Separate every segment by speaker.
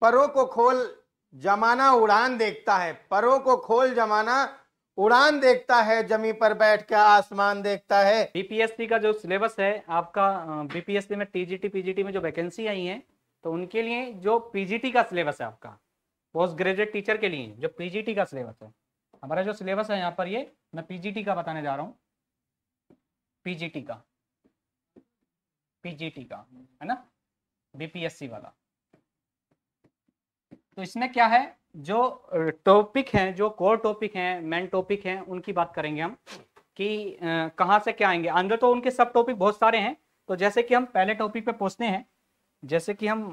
Speaker 1: परों को खोल जमाना उड़ान देखता है परों को खोल जमाना उड़ान देखता है जमी पर बैठ कर आसमान देखता है बीपीएससी का जो सिलेबस है आपका बीपीएससी में टीजीटी पीजीटी में जो वैकेंसी आई है तो उनके लिए जो पीजीटी का सिलेबस है आपका पोस्ट ग्रेजुएट टीचर के लिए जो पीजीटी का सिलेबस है हमारा जो सिलेबस है यहाँ पर ये मैं पीजीटी का बताने जा रहा हूँ पीजीटी का पीजीटी का है ना बीपीएससी वाला तो इसमें क्या है जो टॉपिक हैं जो कोर टॉपिक हैं मेन टॉपिक हैं उनकी बात करेंगे हम कि कहाँ से क्या आएंगे अंदर तो उनके सब टॉपिक बहुत सारे हैं तो जैसे कि हम पहले टॉपिक पे पहुँचते हैं जैसे कि हम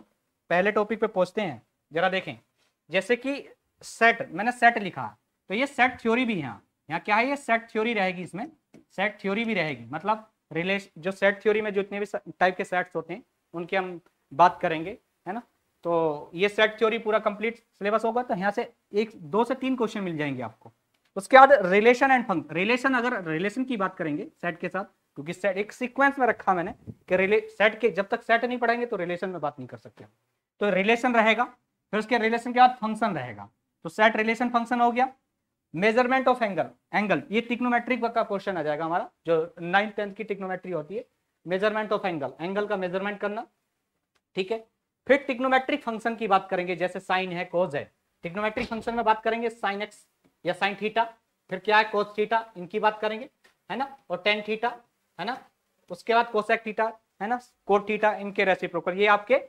Speaker 1: पहले टॉपिक पे पहुँचते हैं जरा देखें जैसे कि सेट मैंने सेट लिखा तो ये सेट थ्योरी भी यहाँ यहाँ क्या है ये सेट थ्योरी रहेगी इसमें सेट थ्योरी भी रहेगी मतलब रिलेश जो सेट थ्योरी में जितने भी टाइप के सेट्स होते हैं उनकी हम बात करेंगे है ना तो ये सेट थ्योरी पूरा कंप्लीट सिलेबस होगा तो यहाँ से एक दो से तीन क्वेश्चन मिल जाएंगे आपको उसके बाद रिलेशन एंड फंक्शन रिलेशन अगर रिलेशन की बात करेंगे सेट के साथ क्योंकि सेट एक सीक्वेंस में रखा मैंने कि रिले सेट के जब तक सेट नहीं पढ़ेंगे तो रिलेशन में बात नहीं कर सकते तो रिलेशन रहेगा फिर उसके रिलेशन के बाद फंक्शन रहेगा तो सेट रिलेशन फंक्शन हो गया मेजरमेंट ऑफ एंगल एंगल ये टिक्नोमेट्रिक का क्वेश्चन आ जाएगा हमारा जो नाइन्थ टेंथ की टिक्नोमेट्री होती है मेजरमेंट ऑफ एंगल एंगल का मेजरमेंट करना ठीक है फिर टिक्नोमेट्रिक फंक्शन की बात करेंगे जैसे साइन है कोज है टिक्नोमेट्रिक फंक्शन में बात करेंगे साइन एक्स या साइन थीटा फिर क्या है कोज थीटा इनकी बात करेंगे है ना और टेन थीटा है ना उसके बाद कोसेक थीटा है ना कोट थीटा इनके रेसिप्रोकल ये आपके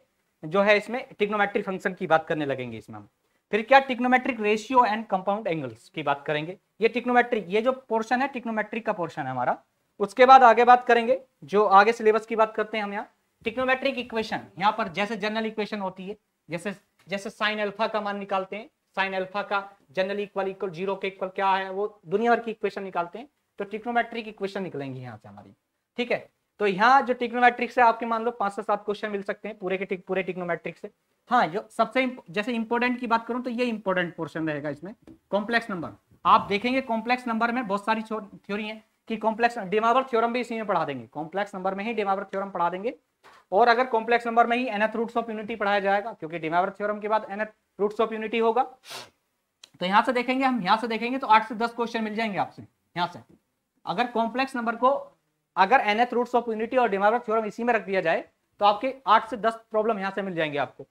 Speaker 1: जो है इसमें टिक्नोमेट्रिक फंक्शन की बात करने लगेंगे इसमें हम फिर क्या trigonometric ratio and compound angles की बात करेंगे ये टिक्नोमेट्रिक ये जो पोर्शन है टिक्नोमेट्रिक का पोर्शन है हमारा उसके बाद आगे बात करेंगे जो आगे सिलेबस की बात करते हैं हम यहाँ टिक्नोमेट्रिक इक्वेशन यहाँ पर जैसे जनरल इक्वेशन होती है जैसे जैसे साइन अल्फा का मान निकालते हैं साइन अल्फा का जनरल इक्वल इक्वल जीरो के इक्वल क्या है वो दुनिया भर की इक्वेशन निकालते हैं तो टिक्नोमेट्रिक इक्वेशन निकलेंगी यहाँ से हमारी ठीक है तो यहाँ जो टिक्नोमेट्रिक से आपके मान लो पांच से सात क्वेश्चन मिल सकते हैं पूरे के टिक, पूरे टिक्नोमेट्रिक से हाँ जो सबसे जैसे इंपोर्टेंट की बात करूँ तो ये इंपॉर्टेंट पोर्शन रहेगा इसमें कॉम्प्लेक्स नंबर आप देखेंगे कॉम्प्लेक्स नंबर में बहुत सारी थ्योरी है कि कॉम्प्लेक्स डिमावर थ्योरम भी इसी में पढ़ा देंगे कॉम्प्लेक्स नंबर में ही डिमावर थ्योरम पढ़ा देंगे और अगर कॉम्प्लेक्स नंबर में ही एनथ रूट्स ऑफ यूनिटी पढ़ाया जाएगा क्योंकि डिमावर थ्योरम के बाद एनथ रूट्स ऑफ यूनिटी होगा तो यहां से देखेंगे हम यहां से देखेंगे तो आठ से दस क्वेश्चन मिल जाएंगे आपसे यहां से अगर कॉम्प्लेक्स नंबर को अगर एनथ रूट्स ऑफ यूनिटी और डिमावर थ्योरम इसी में रख दिया जाए तो आपके आठ से दस प्रॉब्लम यहां से मिल जाएंगे आपको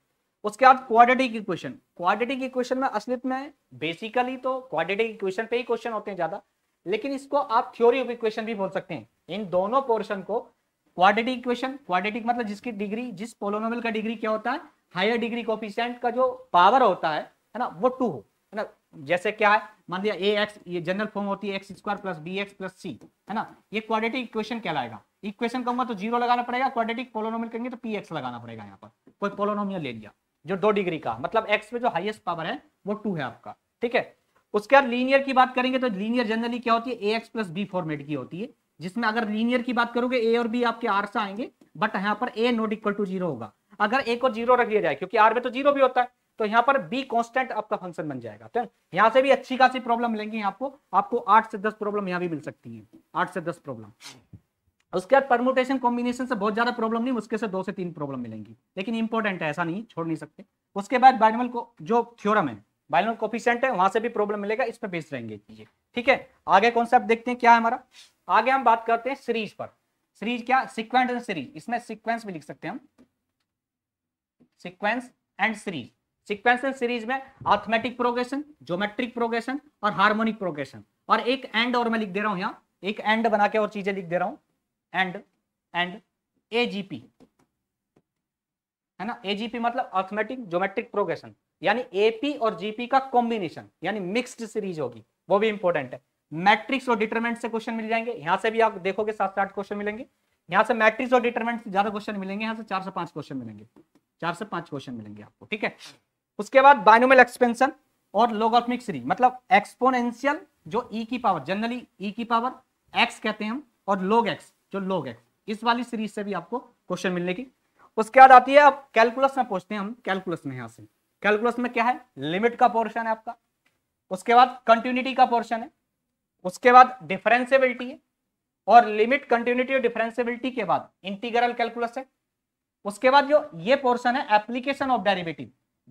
Speaker 1: उसके बाद क्वाड्रेटिक इक्वेशन क्वाड्रेटिक इक्वेशन में असलित में बेसिकली तो क्वाड्रेटिक इक्वेशन पे ही क्वेश्चन होते हैं ज्यादा लेकिन इसको आप थ्योरी ऑफ इक्वेशन भी बोल सकते हैं इन दोनों पोर्शन को क्वाड्रेटिक इक्वेशन क्वाड्रेटिक मतलब जिसकी डिग्री जिस पोलोनोमल का डिग्री क्या होता है हायर डिग्री कोफिशियंट का जो पावर होता है है ना वो टू हो है ना जैसे क्या है मान लिया ए एक्स ये जनरल फॉर्म होती है X square plus B X plus C है ना ये क्वाड्रेटिक इक्वेशन कहलाएगा इक्वेशन कहूंगा तो जीरो लगाना पड़ेगा क्वाड्रेटिक पोलोनोमियल कहेंगे तो पी एक्स लगाना पड़ेगा यहाँ पर कोई पोलोनोमियल ले लिया जो दो डिग्री का मतलब एक्स में जो हाइएस्ट पावर है वो टू है आपका ठीक है उसके बाद लीनियर की बात करेंगे तो लीनियर जनरली क्या होती है A X plus B format की होती है जिसमें अगर लीनियर की बात करोगे ए और बी आपके आर से आएंगे बट यहाँ पर A not equal to zero होगा अगर ए को जीरो रख दिया जाए क्योंकि आर में तो जीरो भी होता है तो यहाँ पर बी कॉन्स्टेंट आपका फंक्शन बन जाएगा तो यहाँ से भी अच्छी खासी प्रॉब्लम लेंगे आपको आपको आठ से दस प्रॉब्लम यहाँ भी मिल सकती है आठ से दस प्रॉब्लम उसके बाद परमोटेशन कॉम्बिनेशन से बहुत ज्यादा प्रॉब्लम नहीं उसके से दो से तीन प्रॉब्लम मिलेंगी लेकिन इंपॉर्टेंट है ऐसा नहीं छोड़ नहीं सकते उसके बाद बाइनमल को जो थ्योरम है बाइनमल कोफिशियंट है वहां से भी प्रॉब्लम मिलेगा इस पर बेस्ड रहेंगे ठीक है आगे कॉन्सेप्ट देखते हैं क्या है हमारा आगे हम बात करते हैं सीरीज पर सीरीज क्या सिक्वेंस एंड सीरीज इसमें सिक्वेंस भी लिख सकते हैं हम sequence and series sequence and series में अर्थमेटिक प्रोग्रेशन ज्योमेट्रिक प्रोग्रेशन और हार्मोनिक प्रोग्रेशन और एक एंड और मैं लिख दे रहा हूं यहां एक एंड बना के और चीजें लिख दे रहा हूं एंड एंड एजीपी है ना एजीपी मतलब अर्थमेटिक ज्योमेट्रिक प्रोग्रेशन यानी एपी और जीपी का कॉम्बिनेशन यानी मिक्स्ड सीरीज होगी वो भी इंपॉर्टेंट है मैट्रिक्स और डिटरमेंट से क्वेश्चन मिल जाएंगे यहाँ से भी आप देखोगे सात से आठ क्वेश्चन मिलेंगे यहाँ से मैट्रिक्स और डिटरमेंट से ज्यादा क्वेश्चन मिलेंगे यहाँ से चार से पांच क्वेश्चन मिलेंगे चार से पांच क्वेश्चन मिलेंगे आपको ठीक है उसके बाद बाइनोमल एक्सपेंशन और लोगोथमिक सीरीज मतलब एक्सपोनेंशियल जो ई e की पावर जनरली ई e की पावर एक्स कहते हैं हम और लोग एक्स जो लोग एक्स इस वाली सीरीज से भी आपको क्वेश्चन मिलने की उसके बाद आती है आप कैलकुलस में पूछते हैं हम कैलकुलस में यहाँ से कैलकुलस में क्या है लिमिट का पोर्शन है आपका उसके बाद कंटिन्यूटी का पोर्शन है उसके बाद डिफरेंसिबिलिटी है और लिमिट कंटिन्यूटी और डिफरेंसिबिलिटी के बाद इंटीग्रल कैलकुलस है उसके बाद जो ये पोर्शन है एप्लीकेशन ऑफ डेरिवेटिव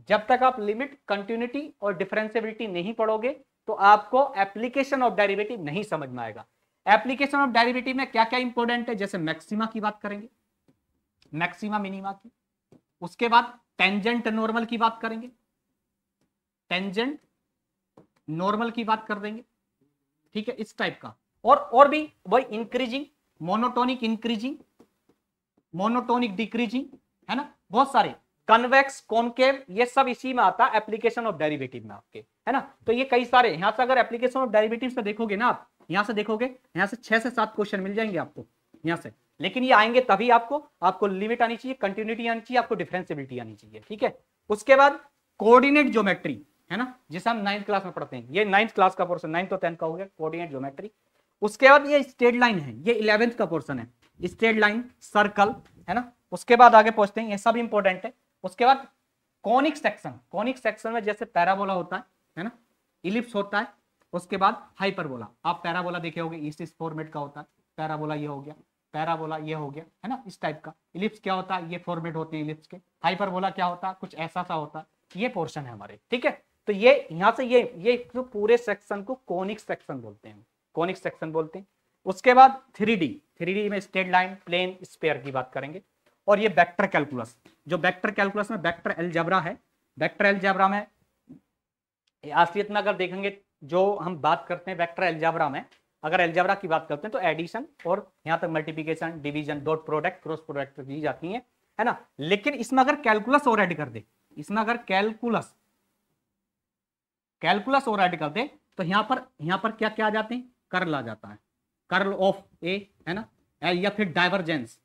Speaker 1: जब तक आप लिमिट कंटिन्यूटी और डिफरेंसिबिलिटी नहीं पढ़ोगे तो आपको एप्लीकेशन ऑफ डेरिवेटिव नहीं समझ में आएगा एप्लीकेशन ऑफ डेरिवेटिव में क्या क्या इंपॉर्टेंट है जैसे मैक्सिमा की बात करेंगे मैक्सिमा मिनिमा की उसके बाद टेंजेंट नॉर्मल की बात करेंगे टेंजेंट नॉर्मल की बात कर देंगे ठीक है इस टाइप का और और भी वही increasing monotonic increasing monotonic decreasing है ना बहुत सारे कन्वेक्स कॉनकेव ये सब इसी में आता है एप्लीकेशन ऑफ डेरिवेटिव में आपके है ना तो ये कई सारे यहां से अगर एप्लीकेशन ऑफ डेरिवेटिव में देखोगे ना आप यहां से देखोगे यहां से छह से सात क्वेश्चन मिल जाएंगे आपको यहां से लेकिन ये आएंगे तभी आपको आपको लिमिट आनी चाहिए कंटिन्यूटी आनी चाहिए आपको डिफरेंसिबिलिटी आनी चाहिए ठीक है उसके बाद कोऑर्डिनेट ज्योमेट्री है ना जिसे हम नाइन्थ क्लास में पढ़ते हैं ये नाइन्थ क्लास का पोर्सन नाइन्थ और टेंथ का हो गया कोऑर्डिनेट ज्योमेट्री उसके बाद ये स्टेट लाइन है ये इलेवेंथ का पोर्सन है स्टेट लाइन सर्कल है ना उसके बाद आगे पहुंचते हैं ये सब इंपॉर्टेंट है उसके बाद कॉनिक सेक्शन कॉनिक सेक्शन में जैसे पैराबोला होता है है ना इलिप्स होता है उसके बाद हाइपरबोला आप पैराबोला देखे होगे ईसिस फॉर्मेट का होता है पैराबोला ये हो गया पैराबोला ये हो गया है ना इस टाइप का इलिप्स क्या होता है ये फॉर्मेट होते हैं इलिप्स के हाइपरबोला क्या होता है कुछ ऐसा सा होता है ये पोर्शन है हमारे ठीक है तो ये यहां से ये ये तो पूरे सेक्शन को कॉनिक सेक्शन बोलते हैं कॉनिक सेक्शन बोलते हैं उसके बाद थ्री डी थ्री डी में स्टेट लाइन प्लेन स्पेयर की बात करेंगे और ये वेक्टर कैलकुलस जो वेक्टर कैलकुलस में वेक्टर एलजबरा है वेक्टर एलजबरा में असलियत में अगर देखेंगे जो हम बात करते हैं वेक्टर एलजबरा में अगर एलजबरा की बात करते हैं तो एडिशन और यहाँ तक multiplication division dot product cross product दी जाती है है ना लेकिन इसमें अगर कैलकुलस और एड कर दे इसमें अगर कैलकुलस कैलकुलस और आर्टिकल दे तो यहाँ पर यहाँ पर क्या क्या आ जाते हैं कर्ल आ जाता है कर्ल ऑफ ए है ना या फिर डाइवर्जेंस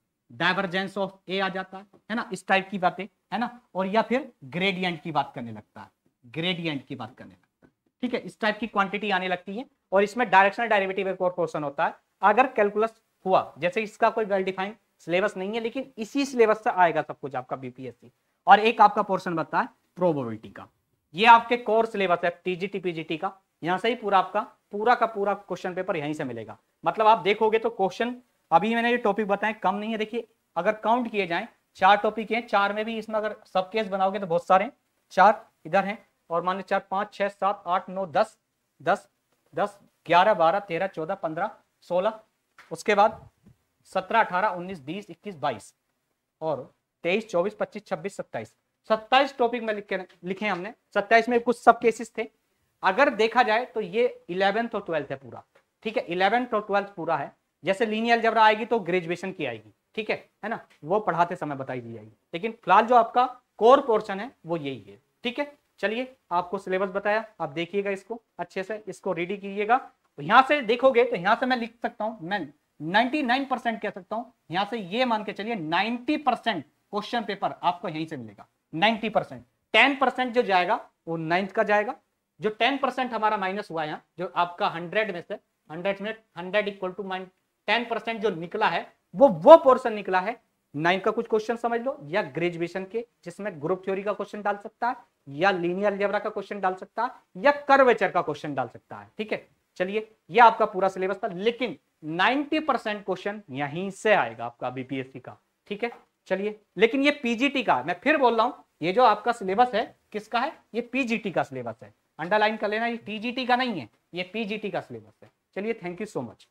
Speaker 1: डाइवर्जेंस ऑफ ए आ जाता है है ना इस टाइप की बातें है ना और या फिर ग्रेडियंट की बात करने लगता है ग्रेडियंट की बात करने लगता है ठीक है इस टाइप की क्वांटिटी आने लगती है और इसमें डायरेक्शनल डायरेवेटिव एक और पोर्शन होता है अगर कैलकुलस हुआ जैसे इसका कोई वेल डिफाइंड सिलेबस नहीं है लेकिन इसी सिलेबस से आएगा सब कुछ आपका बीपीएससी और एक आपका पोर्शन बताता है प्रोबेबिलिटी का ये आपके कोर सिलेबस है टीजीटी पीजीटी का यहां से ही पूरा आपका पूरा का पूरा क्वेश्चन पेपर यहीं से मिलेगा मतलब आप देखोगे तो क्वेश्चन अभी मैंने ये टॉपिक बताए कम नहीं है देखिए अगर काउंट किए जाए चार टॉपिक हैं चार में भी इसमें अगर सब केस बनाओगे तो बहुत सारे हैं चार इधर हैं और मान लो चार पाँच छः सात आठ नौ दस दस दस ग्यारह बारह तेरह चौदह पंद्रह सोलह उसके बाद सत्रह अठारह उन्नीस बीस इक्कीस बाईस और तेईस चौबीस पच्चीस छब्बीस सत्ताईस सत्ताईस टॉपिक में लिखे लिखे हमने सत्ताईस में कुछ सब केसेस थे अगर देखा जाए तो ये इलेवेंथ और ट्वेल्थ है पूरा ठीक है इलेवेंथ और ट्वेल्थ पूरा है जैसे लीनियर जबरा आएगी तो ग्रेजुएशन की आएगी ठीक है है ना वो पढ़ाते समय बताई दी जाएगी लेकिन फिलहाल जो आपका कोर पोर्शन है वो यही है ठीक है चलिए आपको सिलेबस बताया आप देखिएगा इसको अच्छे से इसको रेडी कीजिएगा यहाँ से देखोगे तो यहाँ से मैं लिख सकता हूँ मैं 99 परसेंट कह सकता हूँ यहाँ से ये मान के चलिए 90 परसेंट क्वेश्चन पेपर आपको यहीं से मिलेगा नाइन्टी परसेंट टेन परसेंट जो जाएगा वो नाइन्थ का जाएगा जो टेन परसेंट हमारा माइनस हुआ यहाँ जो आपका हंड्रेड में से हंड्रेड में hundred equal to minus ten percent जो निकला है वो वो पोर्सन निकला है नाइन्थ का कुछ क्वेश्चन समझ लो या ग्रेजुएशन के जिसमें ग्रुप थ्योरी का क्वेश्चन डाल सकता है या लीनियर लेवरा का क्वेश्चन डाल सकता है या कर्वेचर का क्वेश्चन डाल सकता है ठीक है चलिए ये आपका पूरा सिलेबस था लेकिन 90 परसेंट क्वेश्चन यहीं से आएगा आपका बीपीएससी का ठीक है चलिए लेकिन ये पीजीटी का मैं फिर बोल रहा हूँ ये जो आपका सिलेबस है किसका है ये पीजीटी का सिलेबस है अंडरलाइन कर लेना ये टीजीटी का नहीं है ये पीजीटी का सिलेबस है चलिए थैंक यू सो मच